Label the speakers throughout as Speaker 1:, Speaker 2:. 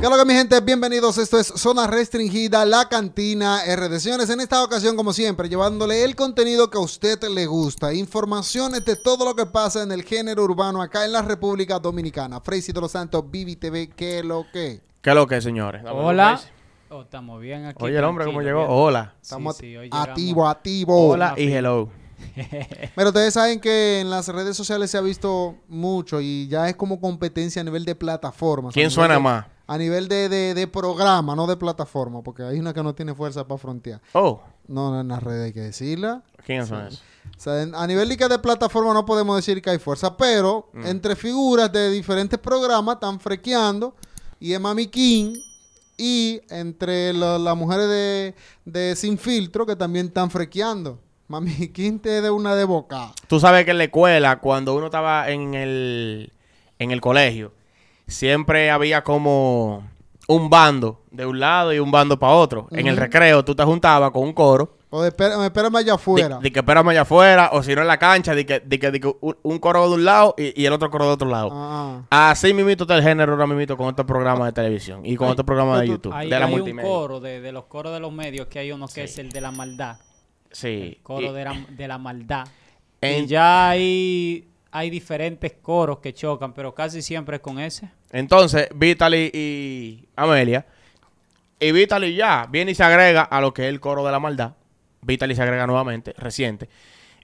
Speaker 1: ¿Qué es lo que mi gente? Bienvenidos, esto es Zona Restringida, la cantina RD. Señores, en esta ocasión, como siempre, llevándole el contenido que a usted le gusta, informaciones de todo lo que pasa en el género urbano acá en la República Dominicana. Freisy de los Santos, Vivi TV, ¿qué lo que?
Speaker 2: ¿Qué lo que, señores?
Speaker 1: Hola.
Speaker 3: Oh, estamos bien aquí. Oye, el hombre, ¿cómo llegó? Hola. Estamos activo, activo. Hola y
Speaker 1: hello. Pero ustedes saben que en las redes sociales se ha visto mucho y ya es como competencia a nivel de plataformas. ¿Quién suena más? a nivel de, programa, no de plataforma, porque hay una que no tiene fuerza para frontear. Oh. No, no en las redes hay que decirla. ¿Quiénes son esos? a nivel de, de plataforma no podemos decir que hay fuerza, pero mm. entre figuras de diferentes programas están frequeando y es Mami King y entre las mujeres de, de Sin Filtro que también están frequeando. Mami King te de una de boca.
Speaker 2: Tú sabes que en la escuela, cuando uno estaba en el, en el colegio, siempre había como un bando de un lado y un bando para otro. En el recreo tú te juntabas con un coro. O de espérame, allá afuera. De, que espérame allá afuera, o si no en la cancha, de que, un, coro de un lado y, el otro coro de otro lado. Ah. Así mimito está el género ahora mimito con estos programas de televisión y con estos programas de YouTube. de la un
Speaker 3: coro de, los coros de los medios que hay uno que es el de la maldad. Sí. coro de, la, maldad. y ya hay hay diferentes coros que chocan, pero casi siempre es con ese.
Speaker 2: Entonces, Vitaly y Amelia. Y Vitaly ya viene y se agrega a lo que es el coro de la maldad. Vitaly se agrega nuevamente, reciente.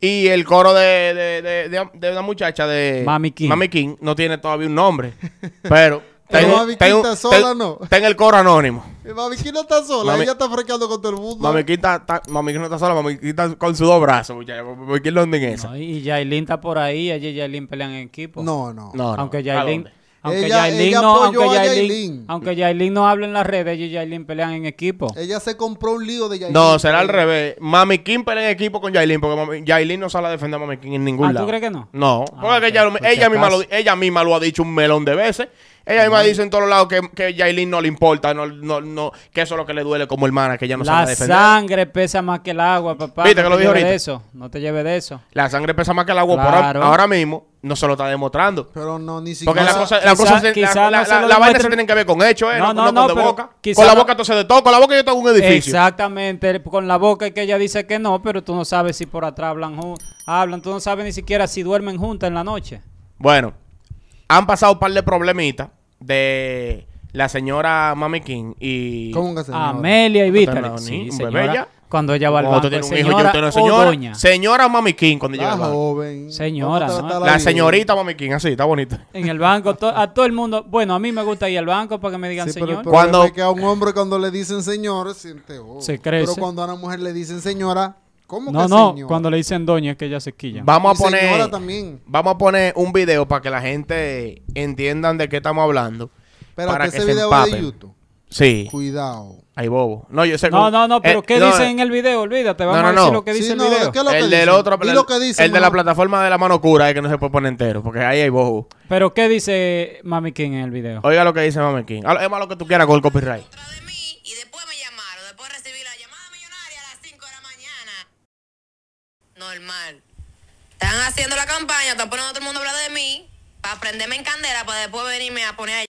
Speaker 2: Y el coro de, de, de una muchacha de Mami King. Mami King no tiene todavía un nombre. pero está sola, ¿no? Está en el coro anónimo.
Speaker 1: Mamiquita está sola, ella está frecando con todo el mundo.
Speaker 2: Mamiquita está, no está sola, Mamiquita con sus dos brazos, Mamiquita dónde en esa.
Speaker 3: y Yailin está por ahí, Allí y Yailin pelean en equipo. No, no. no aunque Yailin... Aunque no, aunque Aunque no habla en las redes, ella y pelean en equipo.
Speaker 1: Ella se compró un lío de Yailin. No, será al
Speaker 2: revés.
Speaker 3: Mami pelea en
Speaker 2: equipo con Yailin, porque Mami, no sale a defender a Mami en ningún ah, lado. ¿Tú crees que no? No.
Speaker 1: Ah, porque ella, misma
Speaker 2: ella misma lo ha dicho un melón de veces. Ella misma dice en todos lados que, que Yailin no le importa, no, no,
Speaker 3: no, que eso es lo que le duele como hermana, que ella no va sabe defender. La sangre pesa más que el agua, papá. ¿Viste no que lo dijo eso,
Speaker 2: no te lleves de eso. La sangre pesa más que el agua, ahora mismo no se lo está demostrando.
Speaker 3: Pero no, ni siquiera. Porque la cosa, la, cosa se, la, la, que ver con hechos, ¿eh? No, no, no, con, de boca. la boca entonces de todo, con la boca yo tengo un edificio. Exactamente, con la boca que ella dice que no, pero tú no sabes si por atrás hablan, hablan tú no sabes ni siquiera si duermen juntas en la noche.
Speaker 2: Bueno, han pasado un par de problemitas de la señora Mami y Amelia y Víctor. cuando ella va al banco. Tiene un hijo, yo tengo señora, señora Mami cuando llega Señora, la, señorita Mami así, está
Speaker 1: bonita. En el banco, a todo el mundo. Bueno, a mí me gusta ir al banco para que me digan señor. Pero cuando a un hombre cuando le dicen señor siente oh. Se crece. Pero cuando a una mujer le dicen señora no, no,
Speaker 2: cuando le
Speaker 3: dicen doña que ella se quilla. Vamos
Speaker 2: a poner Vamos a poner un video para que la gente entiendan de qué estamos hablando. Pero para que ese
Speaker 3: se video empapen. de YouTube. Sí.
Speaker 1: Cuidado.
Speaker 2: Hay bobo. No, No, no, pero eh, ¿qué dice en
Speaker 3: el video? Olvídate, vamos no, no, a lo que dice el video. el el, de la
Speaker 2: plataforma de la mano cura es que no se puede poner entero, porque ahí hay bobo.
Speaker 3: Pero ¿qué dice Mami King en el video?
Speaker 2: Oiga lo que dice Mami King. Es más lo que tú quieras con el copyright. normal. Están haciendo la campaña, están poniendo a todo el mundo a hablar de mí para prenderme en candela para después venirme a poner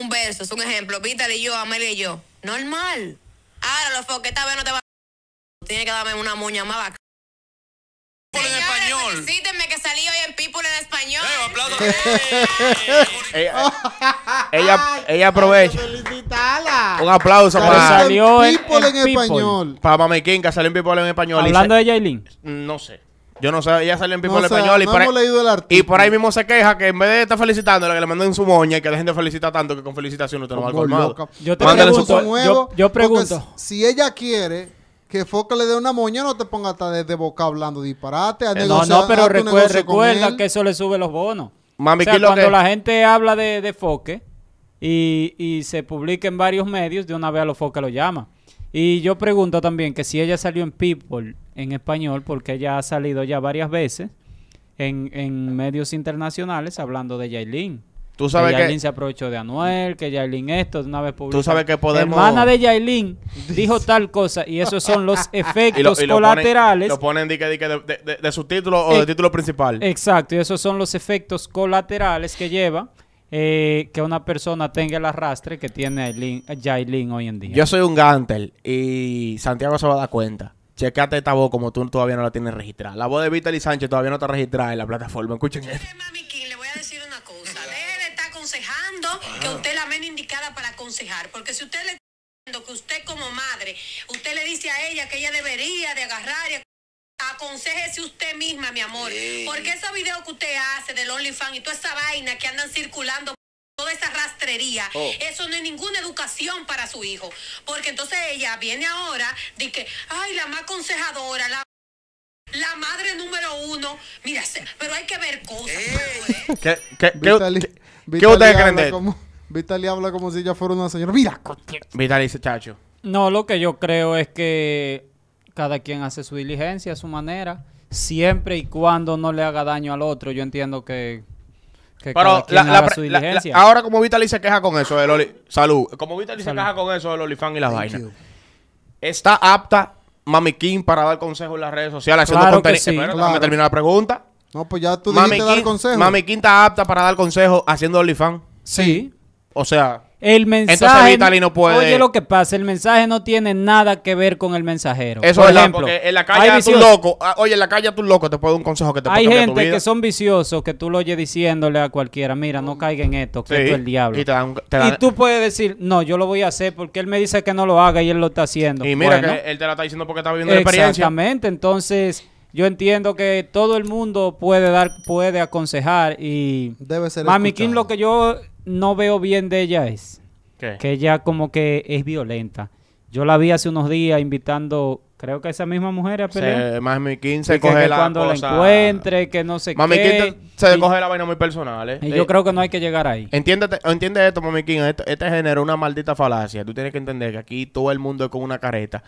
Speaker 2: un verso, es un ejemplo. Vítale y yo, Amelia y yo. Normal. Ahora los foques esta vez no te va a... Tiene que darme una muña más bacana.
Speaker 3: Felicítenme que salió hoy en People
Speaker 2: en español.
Speaker 1: Eh, eh. eh, ella, ella aprovecha.
Speaker 2: Un aplauso para. Salió en, People en, español. Para Mami que salió en People en español. ¿Hablando de Jaylin? No sé. Yo no sé, ella salió en People en español. y, por ahí, leído el y por ahí mismo se queja que en vez de estar felicitándola, que le manden su moña y que la gente felicita tanto que con felicitación usted no va a colmado. Yo
Speaker 1: te pregunto, yo, yo pregunto. Si ella quiere que Foca le dé una moña, no te pongas hasta de, boca hablando disparate. Eh, no, no, pero recuerda, que eso le sube los bonos.
Speaker 3: Mami, o cuando la gente habla de, de Foque y, se publica en varios medios, de una vez a los Foque lo llama. Y yo pregunto también que si ella salió en People en español, porque ella ha salido ya varias veces en, en medios internacionales hablando de Yailin. Tú sabes que, que se aprovechó de Anuel, que Yailin esto, de una vez publicó. Tú sabes que podemos. La hermana de Yailin dijo tal cosa y esos son los efectos lo colaterales. lo ponen de, de,
Speaker 2: de, su título o de eh, título
Speaker 3: principal. Exacto, y esos son los efectos colaterales que lleva eh, que una persona tenga el arrastre que tiene Yailin hoy en día. Yo
Speaker 2: soy un gantel y Santiago se va a dar cuenta. Checate esta voz como tú todavía no la tienes registrada. La voz de Vitaly Sánchez todavía no está registrada en la plataforma. Escuchen esto. porque si usted le está que usted como madre, usted le dice a ella que ella debería de agarrar y aconsejese usted misma, mi amor, porque ese video que usted hace del OnlyFans y toda esa vaina que andan circulando toda esa rastrería. Oh. Eso no es ninguna educación para su hijo. Porque entonces ella viene ahora, de que, ay, la más aconsejadora, la, la
Speaker 3: madre número uno. Mira, pero hay que ver
Speaker 1: cosas. ¿eh? ¿Qué, qué, qué, Vitali, ¿qué Vitali habla como si ella fuera una señora. Mira,
Speaker 3: Vitaly dice chacho. No, lo que yo creo es que cada quien hace su diligencia a su manera, siempre y cuando no le haga daño al otro. Yo entiendo que. Pero la, haga su diligencia.
Speaker 2: ahora, como Vitali se queja con eso del Oli. Salud. Como Vitaly se queja con eso del Olifán y la vaina. Está apta Mami para dar consejos en las redes sociales claro haciendo contenido. Sí. ¿Me la pregunta. No, pues ya tú dijiste dar consejos. Mami está
Speaker 3: apta para dar consejos haciendo OnlyFans. sí. O sea, el mensaje. Entonces, no puede... Oye, lo que pasa, el mensaje no tiene nada que ver con el mensajero. Eso es ejemplo, en la calle tu loco, ah, oye, en la calle a tu loco te puedo dar un consejo que te puede Hay gente que son viciosos que tú lo oyes diciéndole a cualquiera, mira, no caiga en esto, que es el diablo. Y, tú puedes decir, no, yo lo voy a hacer porque él me dice que no lo haga y él lo está haciendo. Y mira que él te lo está diciendo porque está viviendo la experiencia. Exactamente, entonces yo entiendo que todo el mundo puede dar, puede aconsejar y... Debe ser Mami Kim, lo que yo no veo bien de ella es que ella como que es violenta. Yo la vi hace unos días invitando, creo que esa misma mujer a pelear. Sí, se coge que cuando la encuentre, que no sé qué. se coge la vaina muy
Speaker 2: personal, ¿eh? Y yo eh, creo que no hay que llegar ahí. Entiéndete, entiende esto, Mami King, Este, este género una maldita falacia. Tú tienes que entender que aquí todo el mundo es con una careta.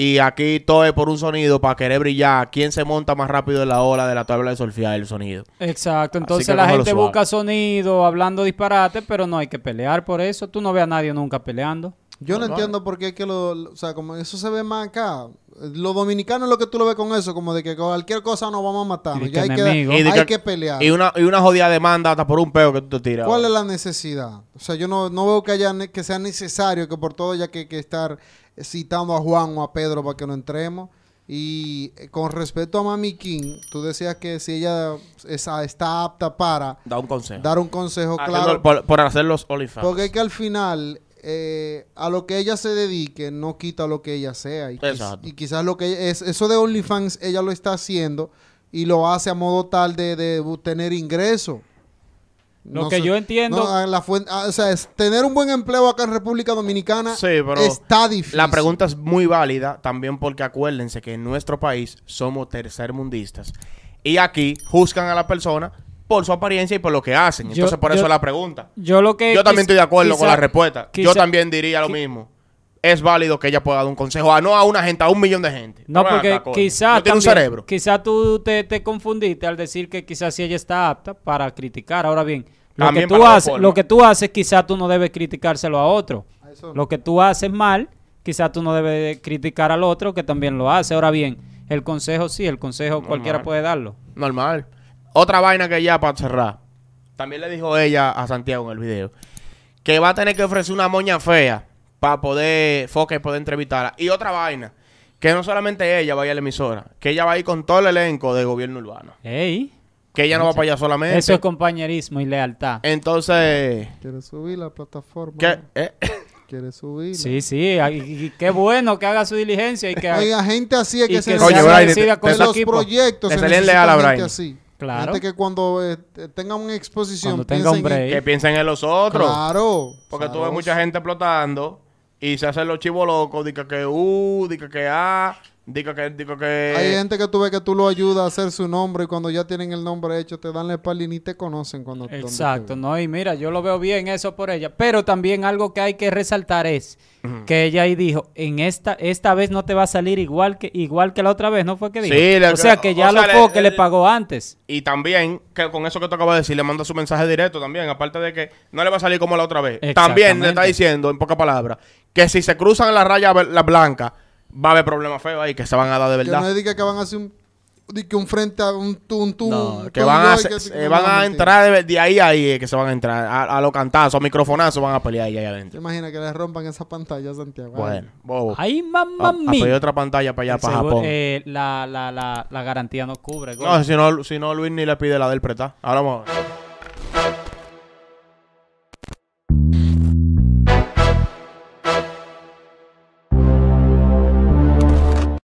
Speaker 2: Y aquí todo es por un sonido para querer brillar. ¿Quién se monta más rápido en la ola de la tabla de solfía del sonido?
Speaker 3: Exacto. Entonces la gente busca sonido hablando disparate, pero no hay que pelear por eso. Tú no ves a nadie nunca peleando. Yo no, no entiendo
Speaker 1: por qué es que lo, o sea, como eso se ve más acá. Los dominicanos lo que tú lo ves con eso, como de que cualquier cosa nos vamos a matar. Y hay, que, hay que, pelear. Y
Speaker 2: una, y una jodida demanda hasta por un peo que tú te tiras. ¿Cuál es
Speaker 1: la necesidad? O sea, yo no, veo que, haya, que sea necesario que por todo ya que, que estar citando a Juan o a Pedro para que no entremos. Y eh, con respecto a Mami King, tú decías que si ella está, apta para... Dar un consejo. Dar un consejo, ah, claro. por, hacer los OnlyFans. Porque es que al final eh, a lo que ella se dedique no quita lo que ella sea. Y, Exacto. y quizás lo que es, eso de OnlyFans ella lo está haciendo y lo hace a modo tal de, tener ingreso.
Speaker 3: Lo que yo entiendo.
Speaker 1: o sea, es, tener un buen empleo acá en República Dominicana
Speaker 2: está difícil. La pregunta es muy válida también porque acuérdense que en nuestro país somos tercermundistas. Y aquí juzgan a la persona por su apariencia y por lo que hacen. Entonces, por eso es la pregunta. Yo, lo que yo también estoy de acuerdo con la respuesta. yo también diría lo mismo. Es válido que ella pueda dar un consejo a no a una gente, a un millón de gente. No, porque quizás
Speaker 3: Quizás tú te, te, confundiste al decir que quizás si ella está apta para criticar. Ahora bien, lo, que tú, haces, lo tú quizás tú no debes criticárselo a otro. Lo que tú haces mal, quizás tú no debes criticar al otro que también lo hace. Ahora bien, el consejo sí, el consejo cualquiera puede darlo. Normal. Otra vaina que ya para cerrar.
Speaker 2: También le dijo ella a Santiago en el video. Que va a tener que ofrecer una moña fea para poder, Foque, poder entrevistarla. Y otra vaina. Que no solamente ella vaya a la emisora, que ella va a ir con todo el elenco de gobierno urbano. ¡Ey!
Speaker 3: Que ella no va para allá solamente. Eso es compañerismo y lealtad. Entonces. Quiere
Speaker 1: subir la plataforma.
Speaker 3: ¿Qué? ¿Eh? subir. Sí, sí. Y, qué bueno que haga su diligencia y que. haya gente así que, se, con los proyectos. que se leal a Brian. Claro.
Speaker 1: que cuando eh, tenga una exposición cuando que piensen en los otros. Claro. Porque tú ves mucha gente explotando
Speaker 2: y se hacen los chivos locos, dica que U, dica que A, Digo que, digo que...
Speaker 1: Hay gente que tú ves que tú lo ayudas a hacer su nombre y cuando ya tienen el nombre hecho te dan la espalda y ni te conocen cuando... Exacto, no, y mira, yo lo veo bien eso por ella, pero también algo que hay que resaltar
Speaker 3: es que ella ahí dijo, en esta esta vez no te va a salir igual que igual que la otra vez, ¿no fue que dijo? Sí, o sea, que ya lo fue que le
Speaker 2: pagó antes. Y también, que con eso que te acabo de decir, le manda su mensaje directo también, aparte de que no le va a salir como la otra vez. También le está diciendo, en pocas palabras, que si se cruzan la raya la blanca va a haber problemas feos ahí que se van a dar de verdad. Que no diga
Speaker 1: que van a hacer un que un frente a un tun tun no, que van a, que, van a
Speaker 2: entrar de, ahí a ahí que se van a entrar a, lo los cantazos a microfonazos van a pelear ahí, ahí adentro
Speaker 1: imagina que le rompan esa pantalla Santiago bueno
Speaker 2: bobo ahí
Speaker 1: mamá ah, ah, mía
Speaker 2: otra pantalla para allá para Japón
Speaker 1: eh, la,
Speaker 3: la, la, la, garantía no cubre no si no
Speaker 2: si no Luis ni le pide la del preta ahora vamos